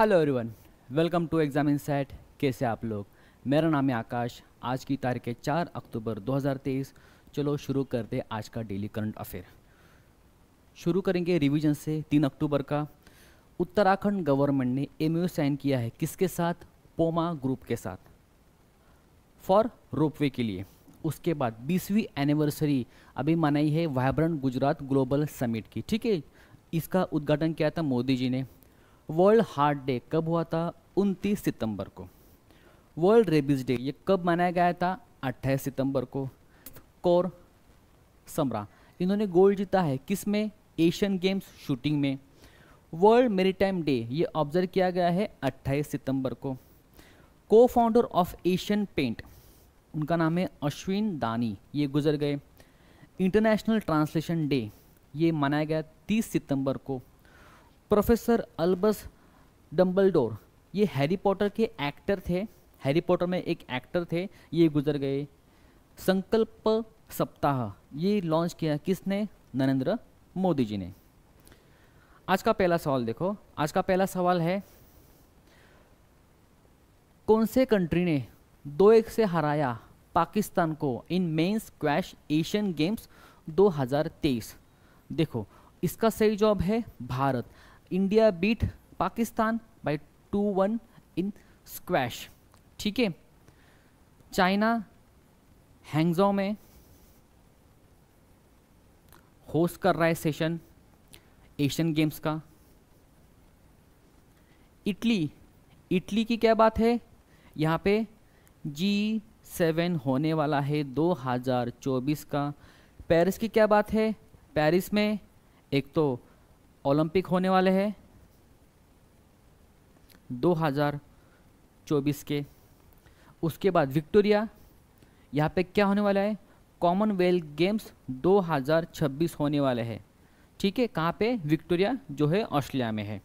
hello everyone welcome to exam in set कैसे आप लोग मेरा नाम है आकाश आज की तारीख है चार अक्टूबर 2023 चलो शुरू करते हैं आज का डेली करंट अफेयर शुरू करेंगे रिवीजन से तीन अक्टूबर का उत्तराखंड गवर्नमेंट ने एम साइन किया है किसके साथ पोमा ग्रुप के साथ फॉर रोपवे के लिए उसके बाद बीसवीं एनिवर्सरी अभी मनाई है वाइब्रंट गुजरात ग्लोबल समिट की ठीक है इसका उद्घाटन किया था मोदी जी ने वर्ल्ड हार्ट डे कब हुआ था 29 सितंबर को वर्ल्ड रेबीज डे ये कब मनाया गया था 28 सितंबर को कौर समरा इन्होंने गोल्ड जीता है किस में एशियन गेम्स शूटिंग में वर्ल्ड मेरीटाइम डे ये ऑब्जर्व किया गया है 28 सितंबर को को फाउंडर ऑफ एशियन पेंट उनका नाम है अश्विन दानी ये गुजर गए इंटरनेशनल ट्रांसलेशन डे ये मनाया गया 30 सितंबर को प्रोफेसर अल्बस डम्बलडोर ये हैरी पॉटर के एक्टर थे हैरी पॉटर में एक एक्टर थे ये गुजर गए संकल्प सप्ताह ये लॉन्च किया किसने नरेंद्र मोदी जी ने आज का पहला सवाल देखो आज का पहला सवाल है कौन से कंट्री ने दो एक से हराया पाकिस्तान को in men's squash Asian Games 2023 देखो इसका सही जवाब है Bharat India beat Pakistan by two one in squash ठीक है चाइना हैंगजो में होस्ट कर रहा है सेशन एशियन गेम्स का इटली इटली की क्या बात है यहाँ पे जी सेवन होने वाला है 2024 का पेरिस की क्या बात है पेरिस में एक तो ओलंपिक होने वाले हैं 2024 के उसके बाद विक्टोरिया यहाँ पे क्या होने वाला है कॉमनवेल्थ गेम्स 2026 होने वाले हैं ठीक है कहाँ पे विक्टोरिया जो है ऑस्ट्रेलिया में है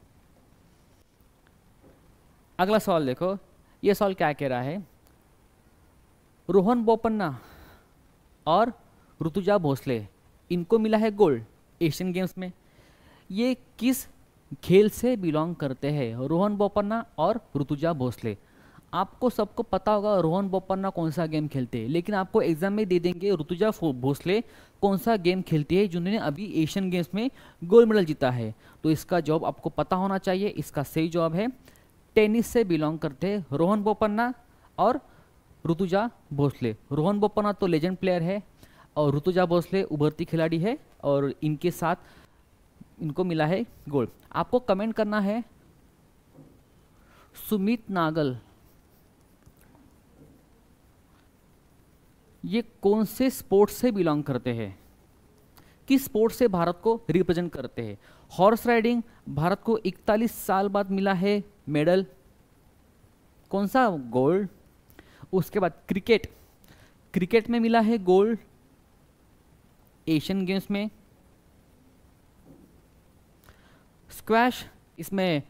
अगला सवाल देखो ये सवाल क्या कह रहा है रोहन बोपन्ना और ऋतुजा भोसले इनको मिला है गोल्ड एशियन गेम्स में ये किस खेल से बिलोंग करते हैं रोहन बोपन्ना और ऋतुजा भोसले आपको सबको पता होगा रोहन बोपन्ना कौन सा गेम खेलते हैं लेकिन आपको एग्जाम में दे देंगे ऋतुजा भोसले कौन सा गेम खेलती है जिन्होंने अभी एशियन गेम्स में गोल्ड मेडल जीता है तो इसका जॉब आपको पता होना चाहिए इसका सही जॉब है टेनिस से बिलोंग करते हैं रोहन बोपन्ना और ऋतुजा भोसले रोहन बोपन्ना तो लेजेंड प्लेयर है और ऋतुजा भोसले उभरती खिलाड़ी है और इनके साथ इनको मिला है गोल्ड आपको कमेंट करना है सुमित नागल ये कौन से स्पोर्ट से बिलोंग करते हैं किस स्पोर्ट से भारत को रिप्रेजेंट करते हैं हॉर्स राइडिंग भारत को 41 साल बाद मिला है मेडल कौन सा गोल्ड उसके बाद क्रिकेट क्रिकेट में मिला है गोल्ड एशियन गेम्स में स्क्वैश इसमें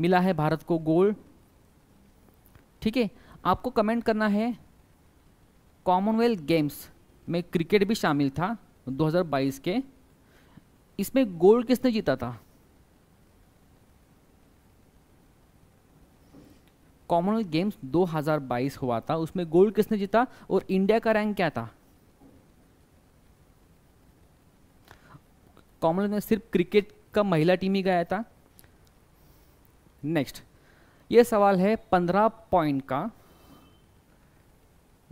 मिला है भारत को गोल्ड ठीक है आपको कमेंट करना है कॉमनवेल्थ गेम्स में क्रिकेट भी शामिल था 2022 के इसमें गोल्ड किसने जीता था कॉमनवेल्थ गेम्स 2022 हुआ था उसमें गोल्ड किसने जीता और इंडिया का रैंक क्या था कॉमनवेल्थ में सिर्फ क्रिकेट कब महिला टीम ही गया था नेक्स्ट ये सवाल है पंद्रह पॉइंट का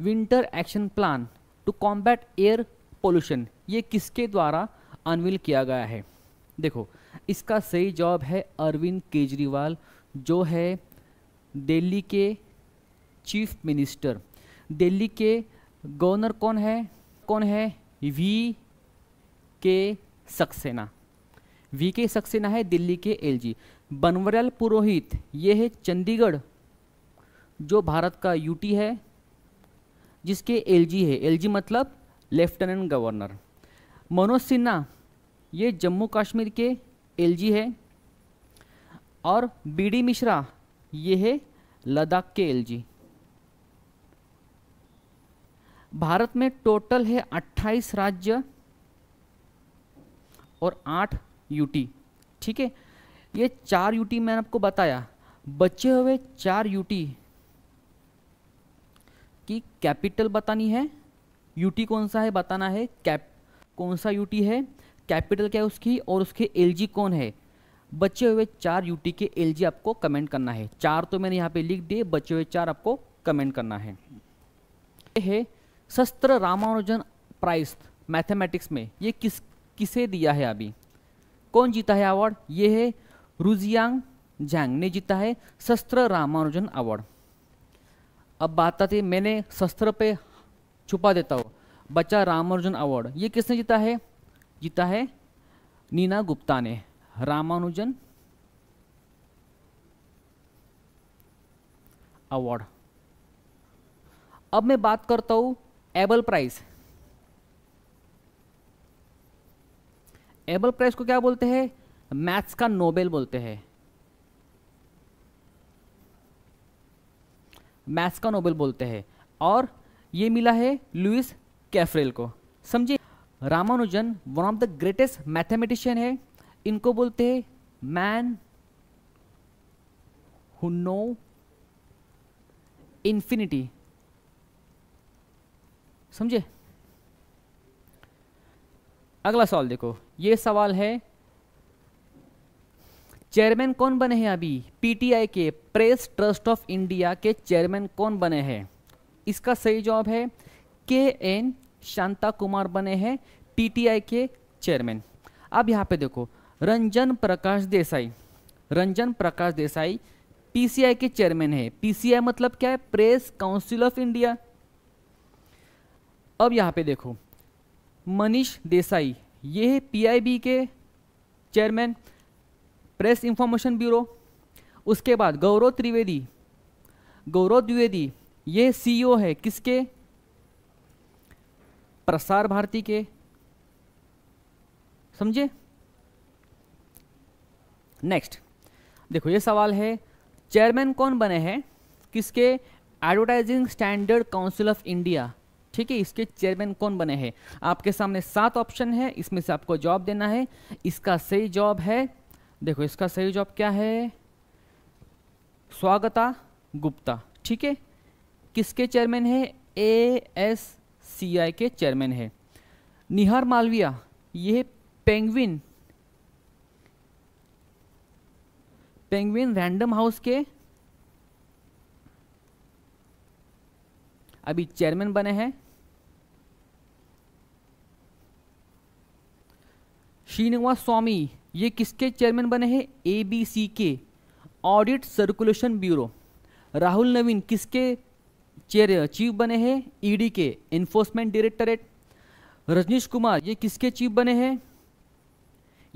winter action plan to combat air pollution ये किसके द्वारा अनविल किया गया है देखो इसका सही जवाब है अरविंद केजरीवाल जो है दिल्ली के चीफ मिनिस्टर दिल्ली के गवर्नर कौन है कौन है वी के सक्सेना वी के सक्सेना है दिल्ली के जी बनवरल पुरोहित ये है चंडीगढ़ जो भारत का यूटी है जिसके एलजी है एलजी मतलब लेफ्टिनेंट गवर्नर मनोज सिन्हा ये जम्मू कश्मीर के एलजी है और बीडी मिश्रा ये है लद्दाख के एलजी भारत में टोटल है 28 राज्य और यूटी ठीक है ये चार यूटी मैंने आपको बताया बचे हुए चार यूटी की कैपिटल बतानी है यूटी कौन सा है बताना है कैप कौन सा यूटी है कैपिटल क्या है उसकी और उसके एलजी कौन है बचे हुए चार यूटी के एलजी आपको कमेंट करना है चार तो मैंने यहाँ पे लिख दिए बचे हुए चार आपको कमेंट करना है है शस्त्र रामानुजन प्राइस मैथमेटिक्स में ये किस किसे दिया है अभी कौन जीता है अवार्ड ये है रुजियांग जैंग ने जीता है शस्त्र रामानुजन अवार्ड अब बात आती है मैंने शस्त्र पे छुपा देता हूँ बच्चा रामानुजन अवार्ड ये किसने जीता है जीता है नीना गुप्ता ने रामानुजन अवार्ड अब मैं बात करता हूँ एबल प्राइज़ एबल प्राइस को क्या बोलते हैं मैथ्स का नोबेल बोलते हैं मैथ्स का नोबेल बोलते हैं और ये मिला है लुइस कैफ्रेल को समझिए Ramanujan one of the greatest mathematician है इनको बोलते हैं मैन हु नो इन्फिनिटी समझे अगला सवाल देखो ये सवाल है चेयरमैन कौन बने हैं अभी पीटीआई के प्रेस ट्रस्ट ऑफ इंडिया के चेयरमैन कौन बने हैं इसका सही जवाब है के एन शांता कुमार बने हैं पीटीआई के चेयरमैन अब यहां पे देखो रंजन प्रकाश देसाई रंजन प्रकाश देसाई पीसीआई के चेयरमैन है पीसीआई मतलब क्या है प्रेस काउंसिल ऑफ इंडिया अब यहां पे देखो मनीष देसाई ये पीआईबी के चेयरमैन प्रेस इंफॉर्मेशन ब्यूरो उसके बाद गौरव त्रिवेदी गौरव द्विवेदी ये सीईओ e है किसके प्रसार भारती के समझे नेक्स्ट देखो ये सवाल है चेयरमैन कौन बने हैं किसके advertising standard council of India ठीक है इसके चेयरमैन कौन बने हैं आपके सामने सात ऑप्शन है इसमें से आपको जॉब देना है इसका सही जॉब है देखो इसका सही जॉब क्या है स्वागता गुप्ता ठीक है किसके चेयरमैन है ए एस सी आई के चेयरमैन है निहार मालविया ये पेंगविन पेंगविन रैंडम हाउस के अभी चेयरमैन बने हैं श्रीनिवास स्वामी ये किसके चेयरमैन बने हैं ए बी सी के audit circulation bureau Rahul Navin किसके चेयर चीफ बने हैं ईडी e के इन्फोर्समेंट डायरेक्टरेट रजनीश कुमार ये किसके चीफ बने हैं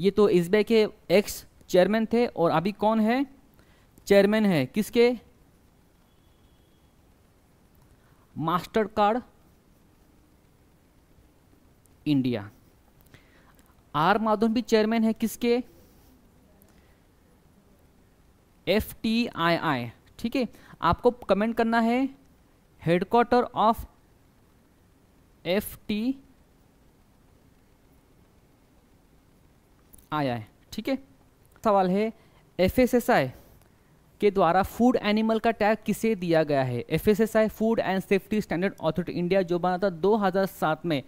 ये तो एस के एक्स चेयरमैन थे और अभी कौन है चेयरमैन है किसके master card India R Madhavan भी चेयरमैन है किसके एफ टी आई आई ठीक है आपको कमेंट करना है headquarter of F T I I ठीक है सवाल है एफ एस एस आई के द्वारा फूड एनिमल का टैग किसे दिया गया है F S S I food and safety standard authority India जो बना था 2007 में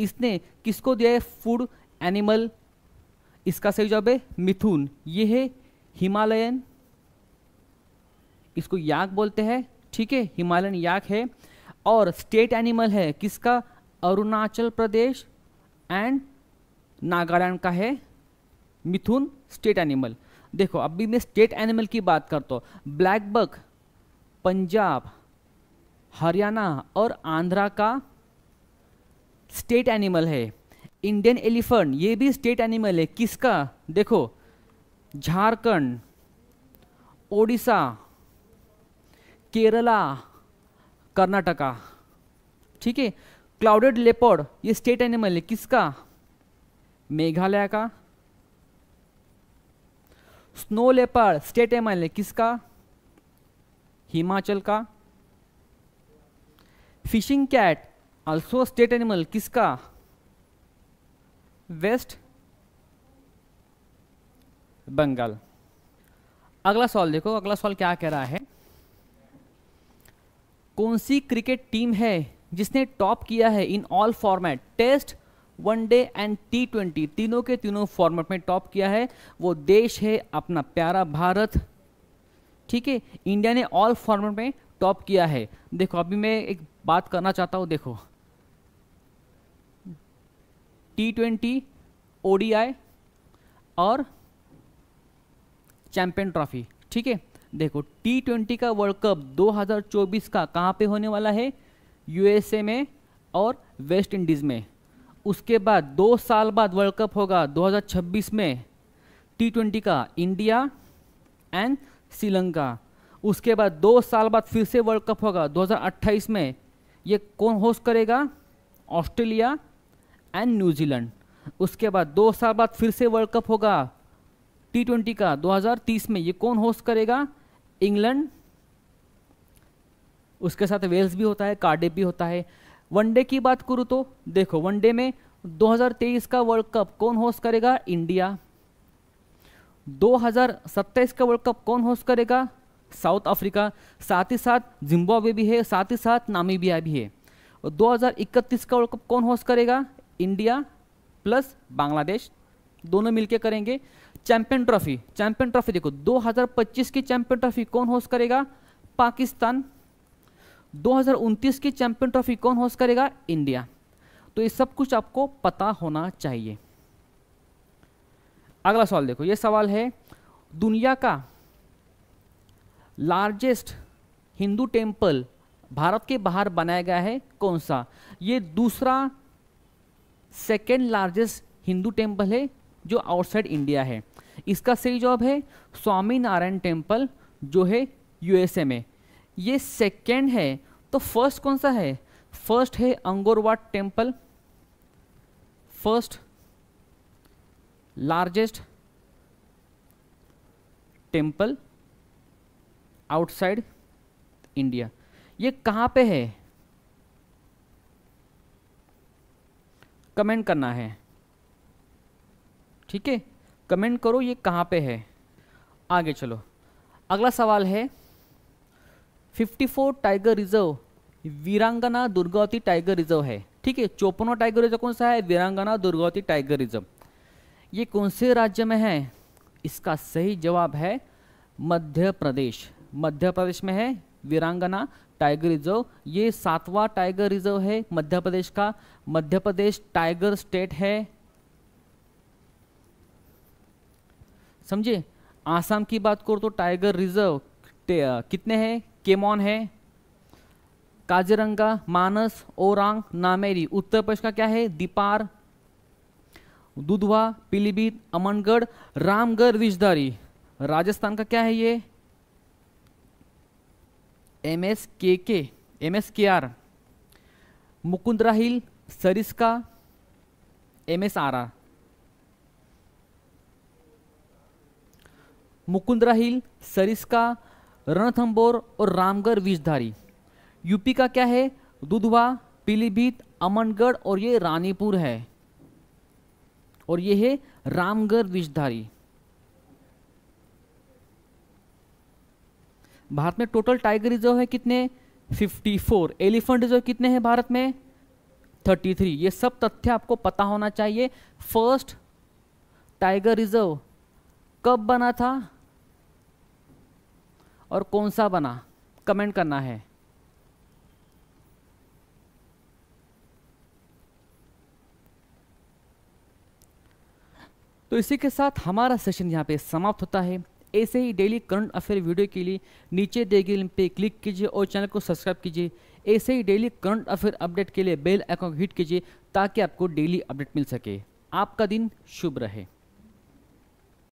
इसने किसको दिया है फूड एनिमल इसका सही जवाब है मिथुन ये है हिमालयन इसको याक बोलते हैं ठीक है हिमालयन याक है और स्टेट एनिमल है किसका अरुणाचल प्रदेश एंड नागालैंड का है मिथुन स्टेट एनिमल देखो अभी मैं स्टेट एनिमल की बात करता हूँ ब्लैक बक पंजाब हरियाणा और आंध्रा का स्टेट एनिमल है इंडियन एलिफेंट ये भी स्टेट एनिमल है किसका देखो झारखंड ओडिशा केरला कर्नाटका ठीक है क्लाउडेड लेपर्ड ये स्टेट एनिमल है किसका मेघालय का स्नो लेपर्ड स्टेट एनिमल है किसका हिमाचल का fishing cat also state animal किसका वेस्ट बंगाल अगला सवाल देखो अगला सवाल क्या कह रहा है कौन सी क्रिकेट टीम है जिसने टॉप किया है in all format test one day and T twenty तीनों के तीनों फॉर्मेट में टॉप किया है वो देश है अपना प्यारा भारत ठीक है इंडिया ने ऑल फॉर्मेट में टॉप किया है देखो अभी मैं एक बात करना चाहता हूं देखो टी ट्वेंटी ओ और चैंपियन ट्रॉफी ठीक है देखो टी ट्वेंटी का वर्ल्ड कप 2024 का कहाँ पे होने वाला है यूएसए में और वेस्ट इंडीज़ में उसके बाद दो साल बाद वर्ल्ड कप होगा 2026 में टी ट्वेंटी का इंडिया एंड श्रीलंका उसके बाद दो साल बाद फिर से वर्ल्ड कप होगा 2028 में ये कौन होस्ट करेगा ऑस्ट्रेलिया एंड न्यूजीलैंड उसके बाद दो साल बाद फिर से वर्ल्ड कप होगा टी ट्वेंटी का 2030 में ये कौन होस्ट करेगा इंग्लैंड उसके साथ वेल्स भी होता है कार्डे भी होता है वनडे की बात करूँ तो देखो वनडे में 2023 का वर्ल्ड कप कौन होस्ट करेगा इंडिया 2027 का वर्ल्ड कप कौन होस्ट करेगा साउथ अफ्रीका साथ ही साथ जिम्बाब्वे भी है साथ ही साथ नामीबिया भी है और 2031 का वर्ल्ड कप कौन होस्ट करेगा इंडिया प्लस बांग्लादेश दोनों मिलके करेंगे चैंपियन ट्रॉफी चैंपियन ट्रॉफी देखो 2025 की चैंपियन ट्रॉफी कौन होस्ट करेगा पाकिस्तान 2029 की चैंपियन ट्रॉफी कौन होस्ट करेगा इंडिया तो ये सब कुछ आपको पता होना चाहिए अगला सवाल देखो ये सवाल है दुनिया का लार्जेस्ट हिंदू टेम्पल भारत के बाहर बनाया गया है कौन सा ये दूसरा सेकेंड लार्जेस्ट हिंदू टेम्पल है जो आउटसाइड इंडिया है इसका सही जवाब है स्वामी नारायण टेम्पल जो है यूएसए में ये सेकेंड है तो फर्स्ट कौन सा है फर्स्ट है Angkor Wat temple first largest temple outside India ये कहाँ पे है कमेंट करना है ठीक है कमेंट करो ये कहाँ पे है आगे चलो अगला सवाल है 54 टाइगर रिजर्व वीरांगना दुर्गावती टाइगर रिजर्व है ठीक है चौपनवा टाइगर रिजर्व कौन सा है वीरांगना दुर्गावती टाइगर रिजर्व ये कौन से राज्य में है इसका सही जवाब है मध्य प्रदेश मध्य प्रदेश में है वीरांगना टाइगर रिजर्व ये सातवां टाइगर रिजर्व है मध्य प्रदेश का मध्य प्रदेश टाइगर स्टेट है समझे आसाम की बात करो तो टाइगर रिजर्व कितने हैं केमोन है काजीरंगा मानस ओरांग नामेरी उत्तर प्रदेश का क्या है दीपार दुधवा पीलीभीत अमनगढ़ रामगढ़ विजदारी राजस्थान का क्या है ये M S K K M S K R Mukundra hill Sariska M S R R Mukundra hill Sariska Ranthambore और रामगढ़ विजधारी यूपी का क्या है दुधवा पीलीभीत अमनगढ़ और ये रानीपुर है और ये है रामगढ़ विजधारी भारत में टोटल टाइगर रिजर्व है कितने 54 एलिफेंट रिजर्व कितने हैं भारत में 33 ये सब तथ्य आपको पता होना चाहिए फर्स्ट टाइगर रिजर्व कब बना था और कौन सा बना कमेंट करना है तो इसी के साथ हमारा सेशन यहाँ पे समाप्त होता है ऐसे ही डेली करंट अफेयर वीडियो के लिए नीचे दिए गए लिंक पर क्लिक कीजिए और चैनल को सब्सक्राइब कीजिए ऐसे ही डेली करंट अफेयर अपडेट के लिए बेल आइकॉन हिट कीजिए ताकि आपको डेली अपडेट मिल सके आपका दिन शुभ रहे